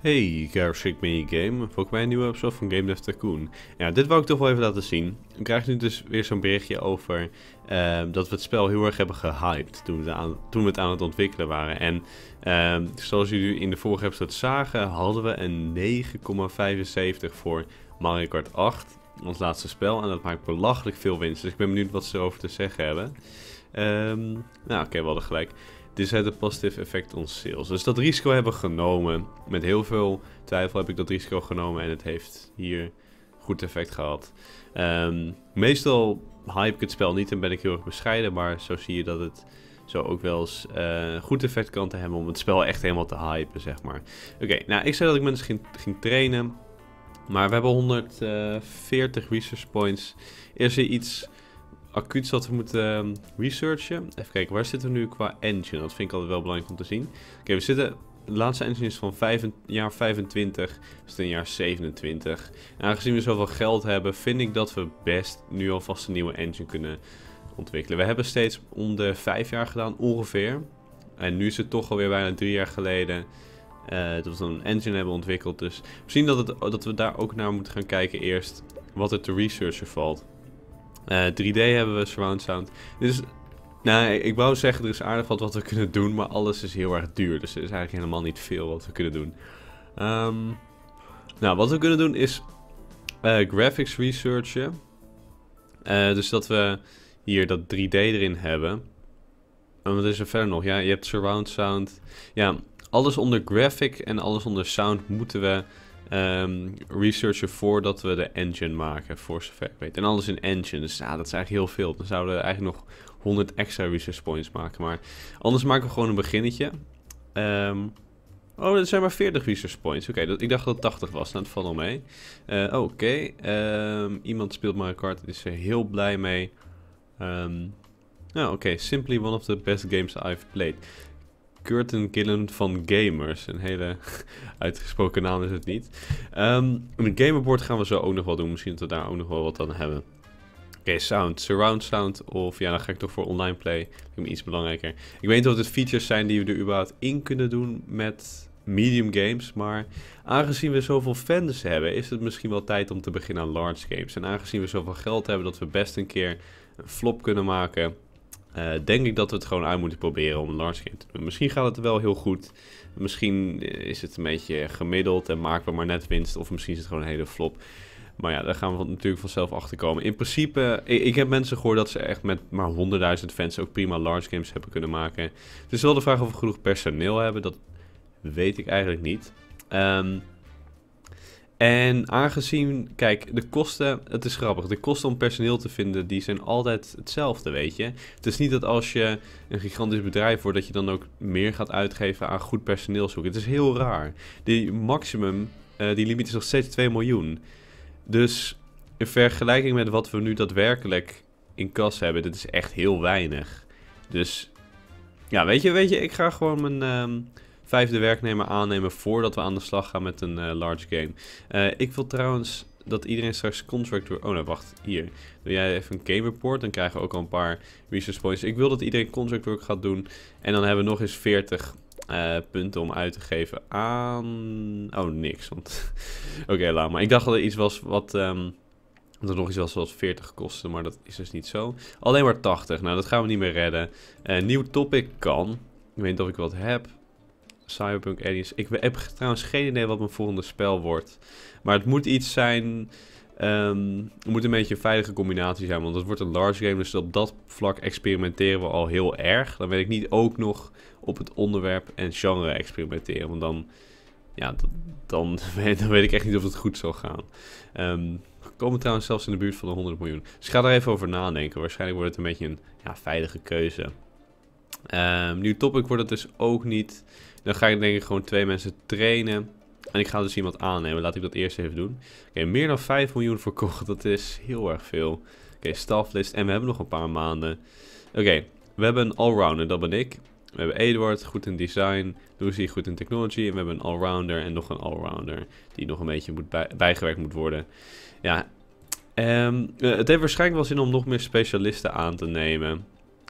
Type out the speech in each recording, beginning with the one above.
Hey, je game. Volgens mij een nieuwe episode van Game Dev Tycoon. Ja, dit wou ik toch wel even laten zien. Ik krijg nu dus weer zo'n berichtje over ehm, dat we het spel heel erg hebben gehyped toen we het aan, toen we het, aan het ontwikkelen waren. En ehm, zoals jullie in de vorige episode zagen, hadden we een 9,75 voor Mario Kart 8, ons laatste spel. En dat maakt belachelijk veel winst, dus ik ben benieuwd wat ze erover te zeggen hebben. Ehm, nou, oké, okay, we hadden gelijk dit het een positive effect on sales. Dus dat risico hebben we genomen. Met heel veel twijfel heb ik dat risico genomen en het heeft hier goed effect gehad. Ehm, meestal hype ik het spel niet en ben ik heel erg bescheiden, maar zo zie je dat het zo ook wel eens uh, goed effect kan te hebben om het spel echt helemaal te hypen, zeg maar. Oké, nou ik zei dat ik mensen dus ging, ging trainen, maar we hebben 140 eh, research points. Is er iets acuut dat we moeten ehm, researchen. Even kijken, waar zitten we nu qua engine? Dat vind ik altijd wel belangrijk om te zien. Oké, we zitten... De laatste engine is van jaar 25, dus zitten in jaar 27. En aangezien we zoveel geld hebben, vind ik dat we best nu alvast een nieuwe engine kunnen ontwikkelen. We hebben steeds om de vijf jaar gedaan, ongeveer. En nu is het toch alweer bijna drie jaar geleden eh, dat we een engine hebben ontwikkeld. Dus misschien dat, het, dat we daar ook naar moeten gaan kijken eerst wat er te researchen valt. 3D eh, hebben we, surround sound. Dus, nou, ik wou zeggen, er is aardig wat wat we kunnen doen, maar alles is heel erg duur. Dus er is eigenlijk helemaal niet veel wat we kunnen doen. Ehm, nou, wat we kunnen doen is eh, graphics researchen. Eh, dus dat we hier dat 3D erin hebben. En wat is er verder nog? Ja, je hebt surround sound. Ja, alles onder graphic en alles onder sound moeten we um, researchen voordat we de engine maken, voor zover ik weet. En alles in engine, dus ja, dat is eigenlijk heel veel. Dan zouden we eigenlijk nog 100 extra research points maken. Maar anders maken we gewoon een beginnetje. Ehm, oh, er zijn maar 40 research points. Oké, ik dacht dat het 80 was. Nou, dat valt al mee. Eh, oké, okay. Ehm, iemand speelt Mario Kart, is er heel blij mee. nou, oké, simply one of the best games I've played. Curtain Killen van Gamers. Een hele uitgesproken naam is het niet. Um, ehm, een gamerboard gaan we zo ook nog wel doen. Misschien dat we daar ook nog wel wat aan hebben. Oké, sound. Surround sound. Of ja, dan ga ik toch voor online play. Ik vind iets belangrijker. Ik weet niet het features zijn die we er überhaupt in kunnen doen met medium games. Maar aangezien we zoveel fans hebben, is het misschien wel tijd om te beginnen aan large games. En aangezien we zoveel geld hebben dat we best een keer een flop kunnen maken eh, denk ik dat we het gewoon uit moeten proberen om een large game. te doen. Misschien gaat het wel heel goed. Misschien eh, is het een beetje gemiddeld en maken we maar net winst. Of misschien is het gewoon een hele flop. Maar ja, daar gaan we natuurlijk vanzelf achter komen. In principe, ik, heb mensen gehoord dat ze echt met maar 100.000 fans ook prima large games hebben kunnen maken. Het is wel de vraag of we genoeg personeel hebben. Dat weet ik eigenlijk niet. Um, en aangezien, kijk, de kosten, het is grappig, de kosten om personeel te vinden, die zijn altijd hetzelfde, weet je. Het is niet dat als je een gigantisch bedrijf wordt, dat je dan ook meer gaat uitgeven aan goed personeel zoeken. Het is heel raar. Die maximum, eh, die limiet is nog steeds 2 miljoen. Dus in vergelijking met wat we nu daadwerkelijk in kas hebben, dit is echt heel weinig. Dus, ja, weet je, weet je ik ga gewoon mijn... Ehm, vijfde werknemer aannemen voordat we aan de slag gaan met een eh, large game. Eh, ik wil trouwens dat iedereen straks contract... Oh nee, wacht, hier. Doe jij even een game report, dan krijgen we ook al een paar resource points. Ik wil dat iedereen contract work gaat doen en dan hebben we nog eens 40 eh, punten om uit te geven aan... Oh, niks, want... Oké, okay, laat maar. Ik dacht dat er iets was wat... Ehm, dat er nog iets was wat 40 kostte, maar dat is dus niet zo. Alleen maar 80, nou dat gaan we niet meer redden. nieuw topic kan. Ik weet niet of ik wat heb. Cyberpunk Aliens. Ik heb trouwens geen idee wat mijn volgende spel wordt. Maar het moet iets zijn... Um, het moet een beetje een veilige combinatie zijn, want het wordt een large game. Dus op dat vlak experimenteren we al heel erg. Dan weet ik niet ook nog op het onderwerp en genre experimenteren. Want dan, ja, dan, dan weet ik echt niet of het goed zal gaan. Um, we komen trouwens zelfs in de buurt van de 100 miljoen. Dus ik ga daar even over nadenken. Waarschijnlijk wordt het een beetje een ja, veilige keuze. Um, nieuw topic wordt het dus ook niet. Dan ga ik denk ik gewoon twee mensen trainen. En ik ga dus iemand aannemen. Laat ik dat eerst even doen. Oké, meer dan 5 miljoen verkocht. Dat is heel erg veel. Oké, okay, staflist. En we hebben nog een paar maanden. Oké, we hebben een allrounder. Dat ben ik. We hebben Eduard, goed in design. Lucy, goed in technology. En we hebben een allrounder en nog een allrounder. Die nog een beetje moet bijgewerkt moet worden. Ja, ehm, eh, het heeft waarschijnlijk wel zin om nog meer specialisten aan te nemen.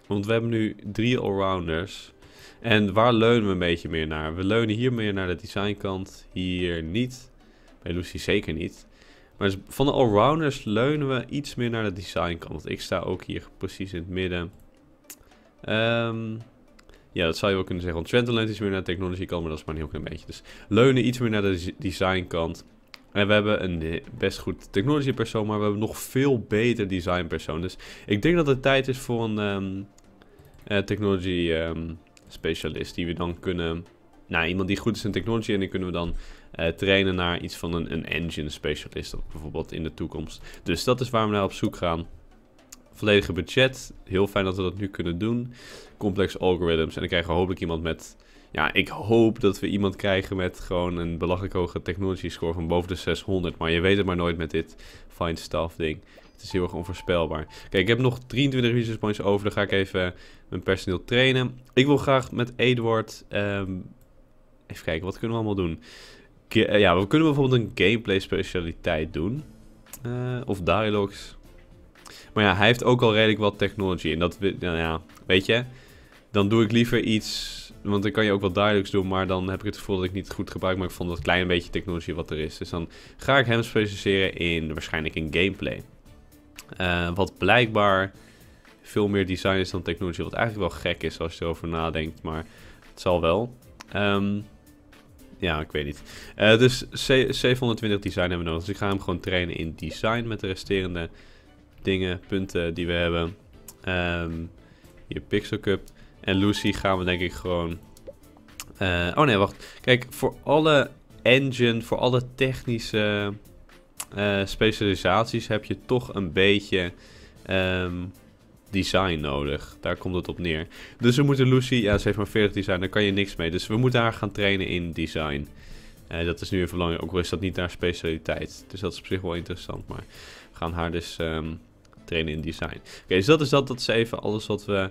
Want we hebben nu drie allrounders. En waar leunen we een beetje meer naar? We leunen hier meer naar de designkant, hier niet. Bij Lucy zeker niet. Maar dus van de allrounders leunen we iets meer naar de designkant. Want ik sta ook hier precies in het midden. Ehm, ja, dat zou je wel kunnen zeggen. Want Trenton leunt iets meer naar de technology kant, maar dat is maar een heel klein beetje. Dus leunen iets meer naar de designkant. En we hebben een eh, best goed technology persoon, maar we hebben nog veel beter design persoon. Dus ik denk dat het tijd is voor een ehm, eh, technology... Ehm, specialist die we dan kunnen... Nou, iemand die goed is in technology en die kunnen we dan eh, trainen naar iets van een, een engine specialist bijvoorbeeld in de toekomst. Dus dat is waar we naar op zoek gaan. Volledige budget, heel fijn dat we dat nu kunnen doen. Complex algorithms en dan krijgen we hopelijk iemand met... Ja, ik hoop dat we iemand krijgen met gewoon een belachelijk hoge technology score van boven de 600. Maar je weet het maar nooit met dit fine stuff ding. Het is heel erg onvoorspelbaar. Kijk, ik heb nog 23 resources points over. Dan ga ik even mijn personeel trainen. Ik wil graag met Edward... Ehm, even kijken, wat kunnen we allemaal doen? Eh, ja, we kunnen bijvoorbeeld een gameplay specialiteit doen. Eh, of dialogues. Maar ja, hij heeft ook al redelijk wat technology. En dat, nou ja, weet je... Dan doe ik liever iets want dan kan je ook wel dialogues doen, maar dan heb ik het gevoel dat ik niet goed gebruik ik van dat kleine beetje technologie wat er is. Dus dan ga ik hem specialiseren in waarschijnlijk in gameplay. Eh, wat blijkbaar veel meer design is dan technologie Wat eigenlijk wel gek is als je erover nadenkt. Maar het zal wel. Ehm, ja, ik weet niet. Eh, dus 720 design hebben we nodig. Dus ik ga hem gewoon trainen in design met de resterende dingen, punten die we hebben. Um, hier Pixel Cup. En Lucy gaan we denk ik gewoon... Eh, oh nee, wacht. Kijk, voor alle engine, voor alle technische eh, specialisaties heb je toch een beetje ehm, design nodig. Daar komt het op neer. Dus we moeten Lucy, ja ze heeft maar 40 design, daar kan je niks mee. Dus we moeten haar gaan trainen in design. Eh, dat is nu even belangrijk, ook al is dat niet haar specialiteit. Dus dat is op zich wel interessant, maar we gaan haar dus ehm, trainen in design. Oké, dus dat is dat, dat is even alles wat we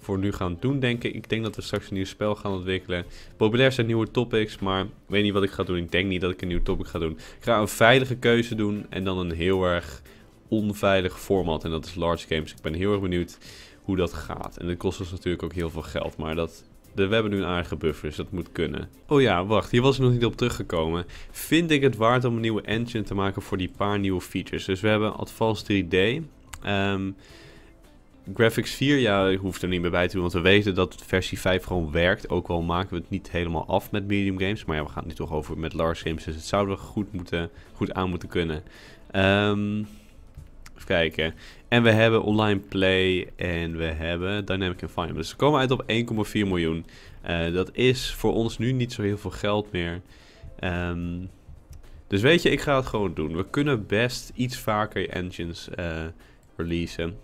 voor nu gaan doen, denk ik. Ik denk dat we straks een nieuw spel gaan ontwikkelen. Populair zijn nieuwe topics, maar ik weet niet wat ik ga doen. Ik denk niet dat ik een nieuw topic ga doen. Ik ga een veilige keuze doen en dan een heel erg onveilig format. En dat is large games. Ik ben heel erg benieuwd hoe dat gaat. En dat kost ons natuurlijk ook heel veel geld, maar dat... we hebben nu een aardige buffer, dus dat moet kunnen. Oh ja, wacht, hier was ik nog niet op teruggekomen. Vind ik het waard om een nieuwe engine te maken voor die paar nieuwe features? Dus we hebben Advanced 3D. Ehm... Graphics 4, ja, hoeft er niet meer bij te doen, want we weten dat versie 5 gewoon werkt. Ook al maken we het niet helemaal af met medium games, maar ja, we gaan het nu toch over met large games, dus het zouden we goed, moeten, goed aan moeten kunnen. Um, even kijken. En we hebben online play en we hebben dynamic environment. Dus we komen uit op 1,4 miljoen. Eh, dat is voor ons nu niet zo heel veel geld meer. Um, dus weet je, ik ga het gewoon doen. We kunnen best iets vaker engines uh, releasen.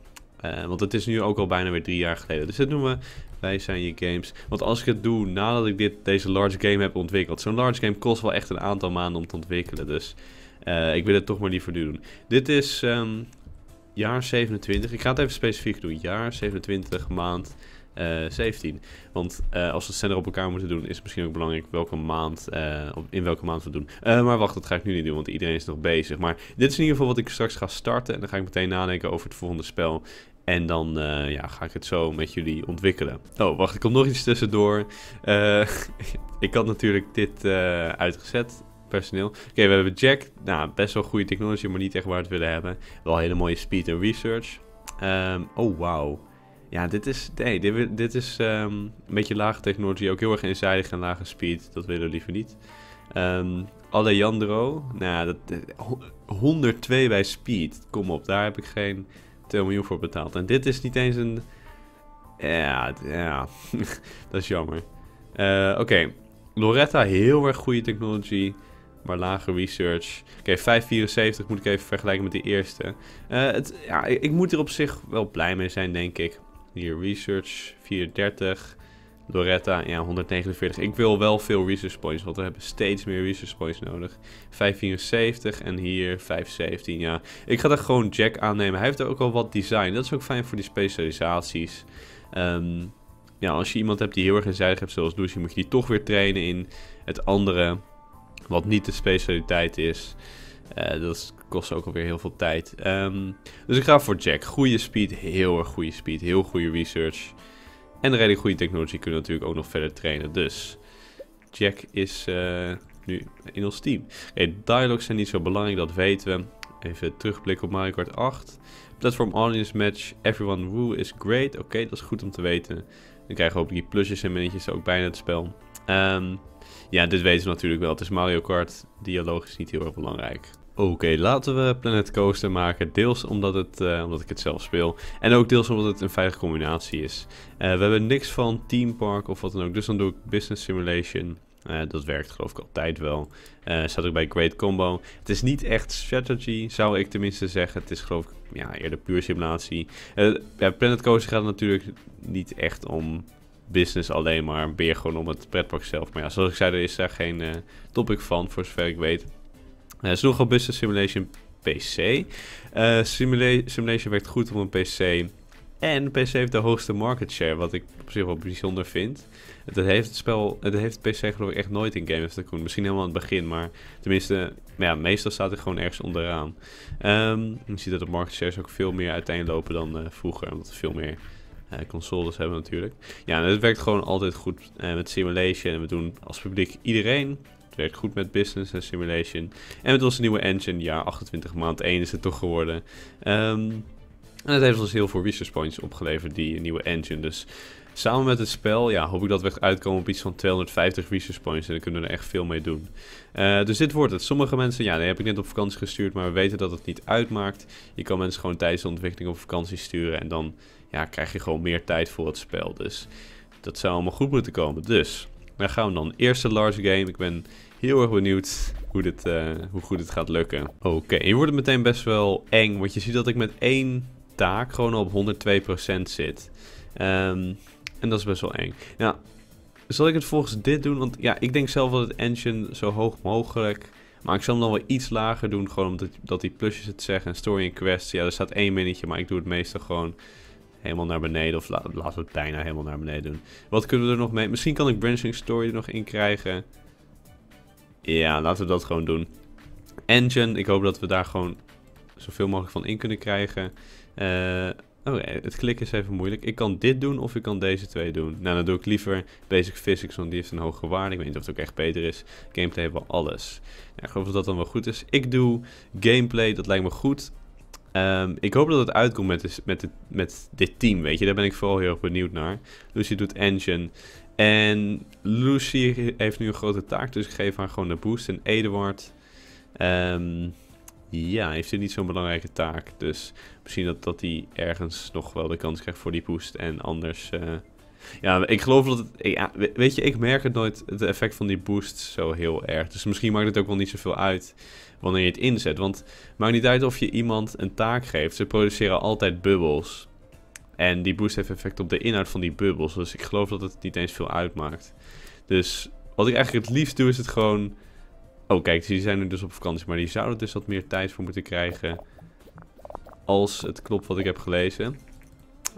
Eh, want het is nu ook al bijna weer drie jaar geleden. Dus dat noemen we. Wij zijn je games. Want als ik het doe nadat ik dit, deze large game heb ontwikkeld. Zo'n large game kost wel echt een aantal maanden om te ontwikkelen. Dus eh, ik wil het toch maar niet nu doen. Dit is ehm, jaar 27. Ik ga het even specifiek doen. Jaar 27 maand 17. Eh, want eh, als we het sneller op elkaar moeten doen, is het misschien ook belangrijk welke maand, eh, in welke maand we het doen. maar wacht, dat ga ik nu niet doen, want iedereen is nog bezig. Maar dit is in ieder geval wat ik straks ga starten. En dan ga ik meteen nadenken over het volgende spel. En dan ja, ga ik het zo met jullie ontwikkelen. Oh, wacht, er komt nog iets tussendoor. ik had natuurlijk dit uitgezet, personeel. Oké, we hebben Jack. Nou, best wel goede technologie, maar niet echt waar we het willen hebben. Wel hele mooie speed en research. Ehm, oh, wauw. Ja, dit is, nee, dit, dit is ehm, een beetje lage technologie Ook heel erg eenzijdig en lage speed. Dat willen we liever niet. Um, Alejandro, nou, dat, 102 bij speed. Kom op, daar heb ik geen 2 miljoen voor betaald. En dit is niet eens een... Ja, ja. dat is jammer. Eh, oké, Loretta, heel erg goede technologie maar lage research. Oké, 574 moet ik even vergelijken met de eerste. Eh, het, ja, ik, ik, moet er op zich wel blij mee zijn, denk ik. Hier research 34. Loretta, ja, 149. Ik wil wel veel research points, want we hebben steeds meer research points nodig. 574 en hier 517, ja. Ik ga er gewoon Jack aannemen. Hij heeft er ook al wat design. Dat is ook fijn voor die specialisaties. Ehm, ja, als je iemand hebt die heel erg eenzijdig hebt, zoals Lucy, moet je die toch weer trainen in het andere, wat niet de specialiteit is. Uh, dat is kost ook alweer heel veel tijd. Ehm, dus ik ga voor Jack. Goede speed, heel erg goede speed, heel goede research. En redelijk goede technologie kunnen we natuurlijk ook nog verder trainen. Dus Jack is eh, nu in ons team. Dialogs dialogues zijn niet zo belangrijk, dat weten we. Even terugblikken op Mario Kart 8. Platform audience match, everyone woo is great. Oké, dat is goed om te weten. Dan krijgen we ook die plusjes en minnetjes ook bijna het spel. Ehm, ja, dit weten we natuurlijk wel. Het is Mario Kart. Dialoog is niet heel erg belangrijk. Oké, laten we Planet Coaster maken. Deels omdat, het, eh, omdat ik het zelf speel. En ook deels omdat het een veilige combinatie is. Eh, we hebben niks van Team Park of wat dan ook. Dus dan doe ik Business Simulation. Eh, dat werkt geloof ik altijd wel. Zat ook bij Great Combo. Het is niet echt strategy, zou ik tenminste zeggen. Het is geloof ik ja, eerder puur simulatie. Ja, Planet Coaster gaat natuurlijk niet echt om business alleen maar. Meer gewoon om het pretpark zelf. Maar ja, zoals ik zei, er is daar geen topic van, voor zover ik weet. Uh, eh, nogal Business Simulation PC. Eh, simulation werkt goed op een PC. En PC heeft de hoogste market share, wat ik op zich wel bijzonder vind. Dat heeft het spel, dat heeft PC geloof ik echt nooit in Game of the Coon. Misschien helemaal aan het begin, maar tenminste, ja, meestal staat het gewoon ergens onderaan. Um, je ziet dat de market shares ook veel meer uiteenlopen dan eh, vroeger, omdat er veel meer consoles hebben natuurlijk. Ja, het werkt gewoon altijd goed met simulation. En we doen als publiek iedereen werkt goed met business en simulation. En met onze nieuwe engine, ja, 28 maand 1 is het toch geworden. Ehm, en het heeft ons heel veel research points opgeleverd, die nieuwe engine. Dus samen met het spel ja, hoop ik dat we uitkomen op iets van 250 research points. En dan kunnen we er echt veel mee doen. Eh, dus dit wordt het. Sommige mensen, ja, die heb ik net op vakantie gestuurd. Maar we weten dat het niet uitmaakt. Je kan mensen gewoon tijdens de ontwikkeling op vakantie sturen. En dan ja, krijg je gewoon meer tijd voor het spel. Dus dat zou allemaal goed moeten komen. Dus, daar gaan we dan. Eerste large game. Ik ben heel erg benieuwd hoe, dit, eh, hoe goed het gaat lukken. Oké, je hier wordt het meteen best wel eng. Want je ziet dat ik met één taak gewoon op 102% zit. Ehm, en dat is best wel eng. Nou, zal ik het volgens dit doen? Want ja, ik denk zelf dat het engine zo hoog mogelijk... Maar ik zal hem dan wel iets lager doen, gewoon omdat dat die plusjes het zeggen. En story en quest, ja, er staat één minnetje, maar ik doe het meestal gewoon helemaal naar beneden. Of la laten we het bijna helemaal naar beneden doen. Wat kunnen we er nog mee? Misschien kan ik branching story er nog in krijgen. Ja, laten we dat gewoon doen. Engine, ik hoop dat we daar gewoon zoveel mogelijk van in kunnen krijgen. Uh, eh, Oké, oh, eh, het klikken is even moeilijk. Ik kan dit doen of ik kan deze twee doen. Nou, dan doe ik liever Basic Physics, want die heeft een hogere waarde. Ik weet niet of het ook echt beter is. Gameplay hebben we alles. Ja, ik geloof dat dat dan wel goed is. Ik doe gameplay, dat lijkt me goed. Ehm, ik hoop dat het uitkomt met, de, dus, met, de, met dit team, weet je. Daar ben ik vooral heel erg benieuwd naar. Dus je doet engine. En Lucy heeft nu een grote taak, dus ik geef haar gewoon de boost. En Eduard, ehm, ja, heeft er niet zo'n belangrijke taak. Dus misschien dat, dat hij ergens nog wel de kans krijgt voor die boost. En anders, eh, ja, ik geloof dat, het, weet je, ik merk het nooit, het effect van die boost zo heel erg. Dus misschien maakt het ook wel niet zoveel uit wanneer je het inzet. Want het maakt niet uit of je iemand een taak geeft, ze produceren altijd bubbels. En die boost heeft effect op de inhoud van die bubbels. Dus ik geloof dat het niet eens veel uitmaakt. Dus wat ik eigenlijk het liefst doe is het gewoon... Oh kijk, die zijn nu dus op vakantie. Maar die zouden dus wat meer tijd voor moeten krijgen. Als het klopt wat ik heb gelezen.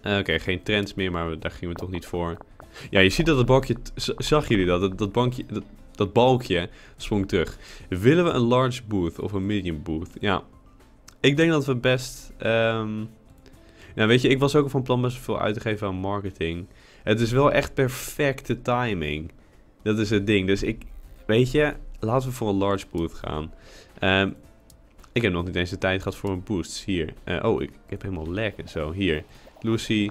Eh, oké, geen trends meer, maar daar gingen we toch niet voor. Ja, je ziet dat het balkje... Zag jullie dat? Dat, bankje... Dat, dat balkje sprong terug. Willen we een large booth of een medium booth? Ja. Ik denk dat we best... Ehm, nou, weet je, ik was ook van plan best veel uit te geven aan marketing. Het is wel echt perfecte timing. Dat is het ding. Dus ik, weet je, laten we voor een large boost gaan. Ehm, ik heb nog niet eens de tijd gehad voor een boost. Hier. Eh, oh, ik, ik, heb helemaal lag en zo. Hier. Lucy,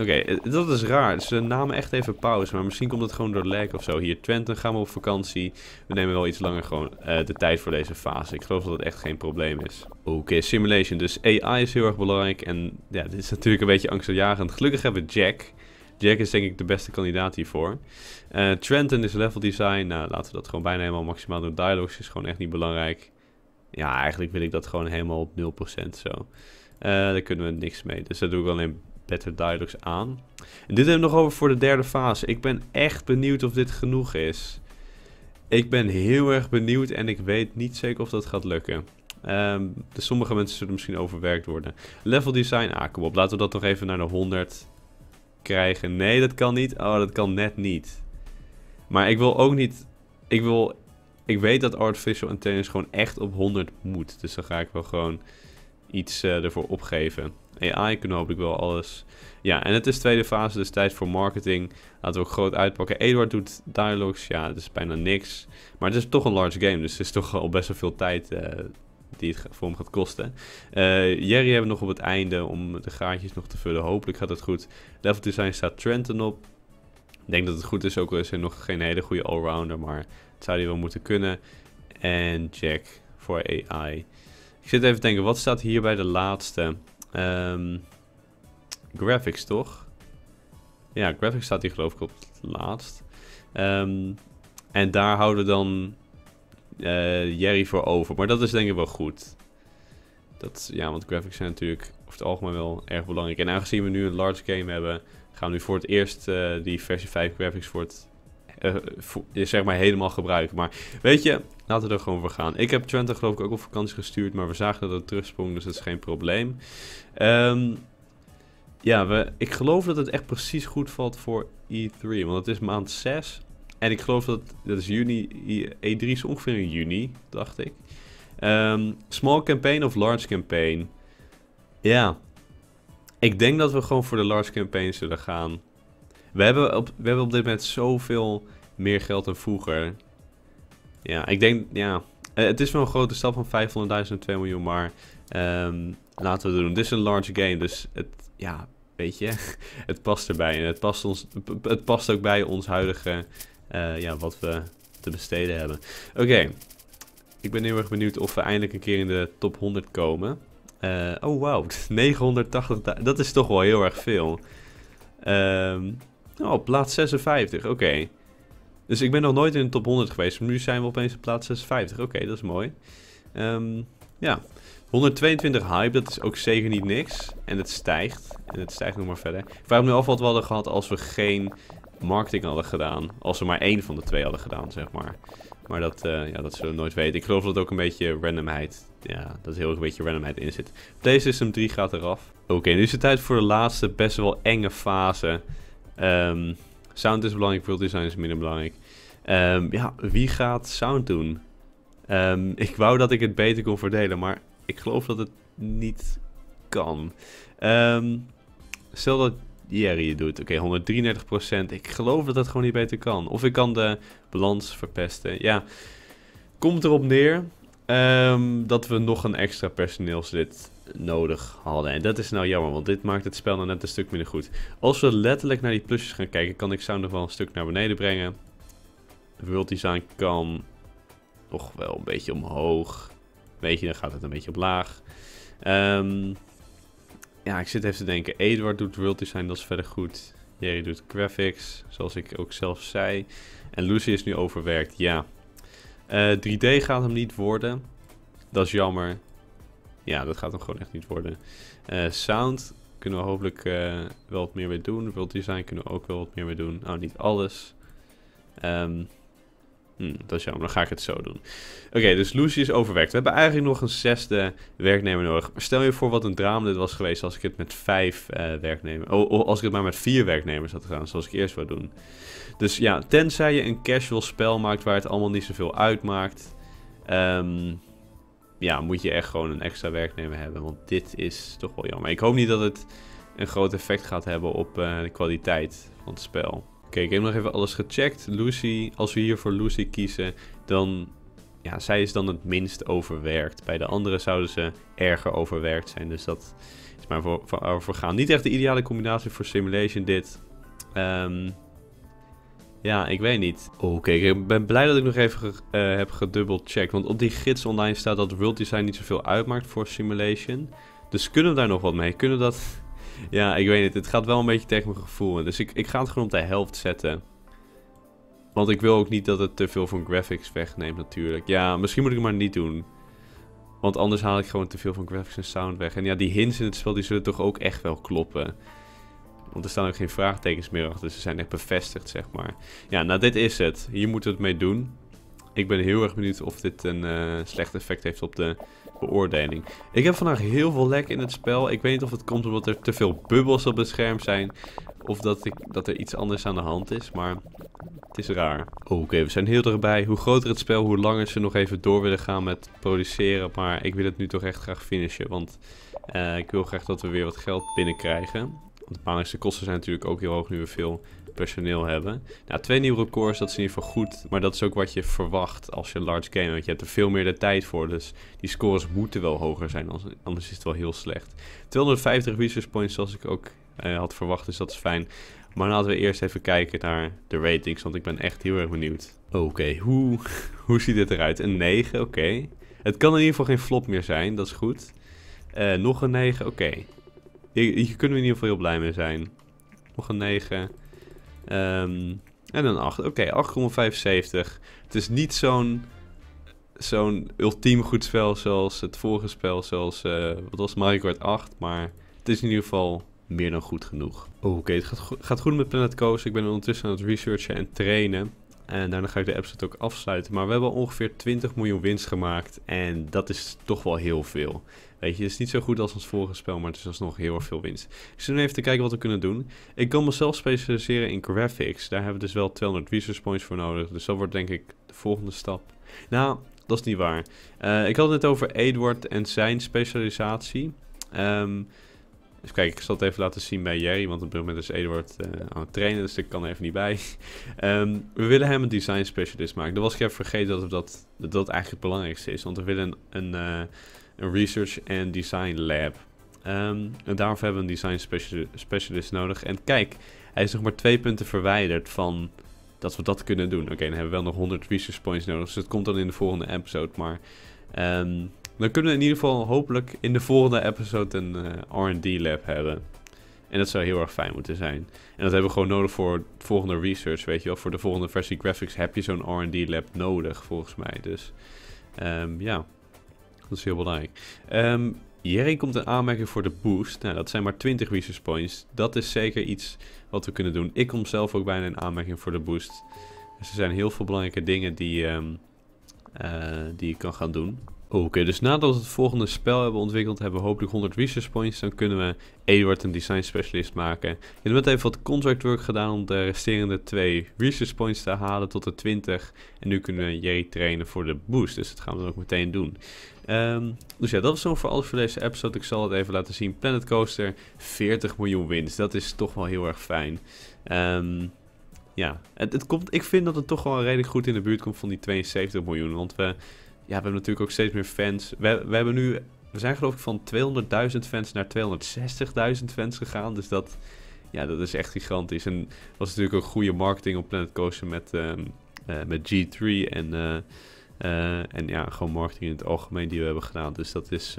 Oké, eh, dat is raar. Ze namen echt even pauze, maar misschien komt het gewoon door lag of zo. Hier, Twente, gaan we op vakantie. We nemen wel iets langer gewoon eh, de tijd voor deze fase. Ik geloof dat het echt geen probleem is. Oké, simulation. Dus AI is heel erg belangrijk. En ja, dit is natuurlijk een beetje angstaanjagend. Gelukkig hebben we Jack. Jack is denk ik de beste kandidaat hiervoor. Uh, Trenton is level design. Nou, laten we dat gewoon bijna helemaal maximaal doen. Dialogs is gewoon echt niet belangrijk. Ja, eigenlijk wil ik dat gewoon helemaal op 0% zo. daar kunnen we niks mee. Dus dat doe ik alleen better Dialogs aan. En dit hebben we nog over voor de derde fase. Ik ben echt benieuwd of dit genoeg is. Ik ben heel erg benieuwd en ik weet niet zeker of dat gaat lukken. Um, dus sommige mensen zullen misschien overwerkt worden. Level design, ah kom op, laten we dat nog even naar de 100 krijgen. Nee, dat kan niet. Oh, dat kan net niet. Maar ik wil ook niet... Ik wil... Ik weet dat artificial intelligence gewoon echt op 100 moet. Dus dan ga ik wel gewoon iets eh, ervoor opgeven. AI kunnen hopelijk wel alles. Ja, en het is tweede fase, dus tijd voor marketing. Laten we ook groot uitpakken. Eduard doet dialogues, ja, het is bijna niks. Maar het is toch een large game, dus het is toch al best wel veel tijd eh, die het voor hem gaat kosten. Eh, Jerry hebben we nog op het einde om de gaatjes nog te vullen. Hopelijk gaat het goed. Level design staat Trenton op. Ik denk dat het goed is, ook al is hij nog geen hele goede allrounder, maar het zou hij wel moeten kunnen. En Jack voor AI. Ik zit even te denken, wat staat hier bij de laatste? Ehm, graphics, toch? Ja, graphics staat hier geloof ik op het laatst. Ehm, en daar houden we dan eh, Jerry voor over. Maar dat is denk ik wel goed. Dat, ja, want graphics zijn natuurlijk over het algemeen wel erg belangrijk. En aangezien we nu een large game hebben, gaan we nu voor het eerst eh, die versie 5 graphics voor het uh, zeg maar helemaal gebruiken. Maar weet je, laten we er gewoon voor gaan. Ik heb Twente geloof ik ook op vakantie gestuurd, maar we zagen dat het terugsprong, dus dat is geen probleem. Ehm, ja, we, ik geloof dat het echt precies goed valt voor E3, want het is maand 6. En ik geloof dat, dat is juni, E3 e is ongeveer in juni, dacht ik. Ehm, small campaign of large campaign? Ja, ik denk dat we gewoon voor de large campaign zullen gaan. We hebben op, we hebben op dit moment zoveel meer geld dan vroeger. Ja, ik denk, ja. Eh, het is wel een grote stap van 500.000 naar 2 miljoen, maar um, laten we het doen. Dit is een large game, dus het, ja, weet je, het past erbij. En het past, ons, het past ook bij ons huidige, eh, ja, wat we te besteden hebben. Oké, ik ben heel erg benieuwd of we eindelijk een keer in de top 100 komen. Uh, oh, wauw, 980, dat is toch wel heel erg veel. Um, Oh, plaats 56. Oké. Dus ik ben nog nooit in de top 100 geweest. Nu zijn we opeens op plaats 56. Oké, dat is mooi. Ehm, ja. 122 hype, dat is ook zeker niet niks. En het stijgt. En het stijgt nog maar verder. Ik vraag me af wat we hadden gehad als we geen marketing hadden gedaan. Als we maar één van de twee hadden gedaan, zeg maar. Maar dat, eh, ja, dat zullen we nooit weten. Ik geloof dat ook een beetje randomheid... Ja, dat er heel een beetje randomheid in zit. Deze system 3 gaat eraf. Oké, nu is het tijd voor de laatste best wel enge fase... Ehm, sound is belangrijk, world design is minder belangrijk. Ehm, ja, wie gaat sound doen? Ehm, ik wou dat ik het beter kon verdelen, maar ik geloof dat het niet kan. stel dat Jerry het doet. Oké, 133%. Ik geloof dat dat gewoon niet beter kan. Of ik kan de balans verpesten. Ja, komt erop neer dat we nog een extra personeelslid nodig hadden. En dat is nou jammer, want dit maakt het spel nou net een stuk minder goed. Als we letterlijk naar die plusjes gaan kijken, kan ik sound nog wel een stuk naar beneden brengen. World design kan nog wel een beetje omhoog. Weet je, dan gaat het een beetje omlaag. Um, ehm, ja, ik zit even te denken. Edward doet world design, dat is verder goed. Jerry doet graphics, zoals ik ook zelf zei. En Lucy is nu overwerkt, ja. Eh, 3D gaat hem niet worden. Dat is jammer. Ja, dat gaat hem gewoon echt niet worden. Eh, sound kunnen we hopelijk eh, wel wat meer mee doen. World design kunnen we ook wel wat meer mee doen. Nou, niet alles. Um, dat is jammer, dan ga ik het zo doen. Oké, dus Lucy is overwerkt. We hebben eigenlijk nog een zesde werknemer nodig. stel je voor wat een drama dit was geweest als ik het met vijf eh, werknemers... Oh, oh, als ik het maar met vier werknemers had gedaan, zoals ik eerst wou doen. Dus ja, tenzij je een casual spel maakt waar het allemaal niet zoveel uitmaakt... Ehm ja, moet je echt gewoon een extra werknemer hebben. Want dit is toch wel jammer. Ik hoop niet dat het een groot effect gaat hebben op eh, de kwaliteit van het spel. Oké, ik heb nog even alles gecheckt. Lucy, als we hier voor Lucy kiezen, dan... Ja, zij is dan het minst overwerkt. Bij de anderen zouden ze erger overwerkt zijn. Dus dat is maar voor, voor, gaan. Niet echt de ideale combinatie voor simulation dit. Ehm... Ja, ik weet niet. Oké, ik ben blij dat ik nog even eh, heb gedubbelcheckt. Want op die gids online staat dat world design niet zoveel uitmaakt voor simulation. Dus kunnen we daar nog wat mee? Kunnen we dat... ja, ik weet niet. Het gaat wel een beetje tegen mijn gevoel. Dus ik, ik ga het gewoon op de helft zetten. Want ik wil ook niet dat het te veel van graphics wegneemt natuurlijk. Ja, misschien moet ik het maar niet doen. Want anders haal ik gewoon te veel van graphics en sound weg. En ja, die hints in het spel die zullen toch ook echt wel kloppen. Want er staan ook geen vraagtekens meer achter. Ze zijn echt bevestigd, zeg maar. Ja, nou dit is het. Hier moeten we het mee doen. Ik ben heel erg benieuwd of dit een eh, slecht effect heeft op de beoordeling. Ik heb vandaag heel veel lek in het spel. Ik weet niet of het komt omdat er te veel bubbels op het scherm zijn. Of dat, ik, dat er iets anders aan de hand is. Maar het is raar. Oh, oké, we zijn heel erbij. Hoe groter het spel, hoe langer ze nog even door willen gaan met produceren. Maar ik wil het nu toch echt graag finishen. Want eh, ik wil graag dat we weer wat geld binnenkrijgen. Want de maandelijkse kosten zijn natuurlijk ook heel hoog nu we veel personeel hebben. Nou, twee nieuwe records, dat is in ieder geval goed. Maar dat is ook wat je verwacht als je een large game. Want je hebt er veel meer de tijd voor. Dus die scores moeten wel hoger zijn. Anders is het wel heel slecht. 250 research points, zoals ik ook eh, had verwacht. Dus dat is fijn. Maar laten we eerst even kijken naar de ratings. Want ik ben echt heel erg benieuwd. Oké, hoe, hoe ziet dit eruit? Een 9, oké. Het kan in ieder geval geen flop meer zijn, dat is goed. Eh, nog een 9, oké. Hier, hier, kunnen we in ieder geval heel blij mee zijn. Nog een 9. Ehm, en een 8. Oké, 8,75. Het is niet zo'n zo'n ultiem goed spel zoals het vorige spel, zoals uh, wat was Mario 8, maar het is in ieder geval meer dan goed genoeg. Oké, het gaat, gaat, goed met Planet Coast. Ik ben ondertussen aan het researchen en trainen. En daarna ga ik de episode ook afsluiten. Maar we hebben ongeveer 20 miljoen winst gemaakt. En dat is toch wel heel veel het is niet zo goed als ons vorige spel, maar het is alsnog heel erg veel winst. Ik zit nu even te kijken wat we kunnen doen. Ik kan mezelf specialiseren in graphics. Daar hebben we dus wel 200 research points voor nodig. Dus dat wordt denk ik de volgende stap. Nou, dat is niet waar. Eh, ik had het net over Edward en zijn specialisatie. Um, dus kijk, ik zal het even laten zien bij Jerry, want op dit moment is Edward eh, aan het trainen, dus ik kan er even niet bij. Ehm, we willen hem een design specialist maken. Dat was ik even vergeten dat dat, dat, eigenlijk het belangrijkste is, want we willen een, een eh, een Research and Design Lab. Um, en daarvoor hebben we een design specialist nodig. En kijk, hij is nog maar twee punten verwijderd van dat we dat kunnen doen. Oké, dan hebben we wel nog 100 research points nodig. Dus dat komt dan in de volgende episode. Maar ehm, dan kunnen we in ieder geval hopelijk in de volgende episode een eh, RD lab hebben. En dat zou heel erg fijn moeten zijn. En dat hebben we gewoon nodig voor het volgende research, weet je wel. Voor de volgende versie graphics heb je zo'n RD lab nodig, volgens mij. Dus ehm, ja. Dat is heel belangrijk. Um, komt een aanmerking voor de boost. Nou, dat zijn maar 20 wishes points. Dat is zeker iets wat we kunnen doen. Ik kom zelf ook bijna een aanmerking voor de boost. Dus er zijn heel veel belangrijke dingen die, um, die je kan gaan doen. Oké, dus nadat we het volgende spel hebben ontwikkeld, hebben we hopelijk 100 research points. Dan kunnen we Edward een design specialist maken. We hebben even wat contract work gedaan om de resterende twee research points te halen tot de 20. En nu kunnen we Jerry trainen voor de boost, dus dat gaan we dan ook meteen doen. Ehm, dus ja, dat was zo voor alles voor deze episode. Ik zal het even laten zien. Planet Coaster, 40 miljoen winst. Dat is toch wel heel erg fijn. Ehm... ja, het, het, komt, ik vind dat het toch wel redelijk goed in de buurt komt van die 72 miljoen. Want we ja we hebben natuurlijk ook steeds meer fans. We, we hebben nu, we zijn geloof ik van 200.000 fans naar 260.000 fans gegaan. Dus dat, ja, dat is echt gigantisch. En was natuurlijk ook goede marketing op Planet Coaster met, ehm, eh, met G3 en, eh, eh, en ja, gewoon marketing in het algemeen die we hebben gedaan. Dus dat is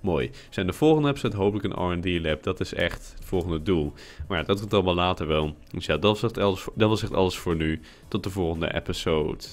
mooi. Zijn de volgende episode hopelijk een R&D lab. Dat is echt het volgende doel. Maar ja, dat komt allemaal later wel. Dus ja, dat was echt alles dat was echt alles voor nu. Tot de volgende episode.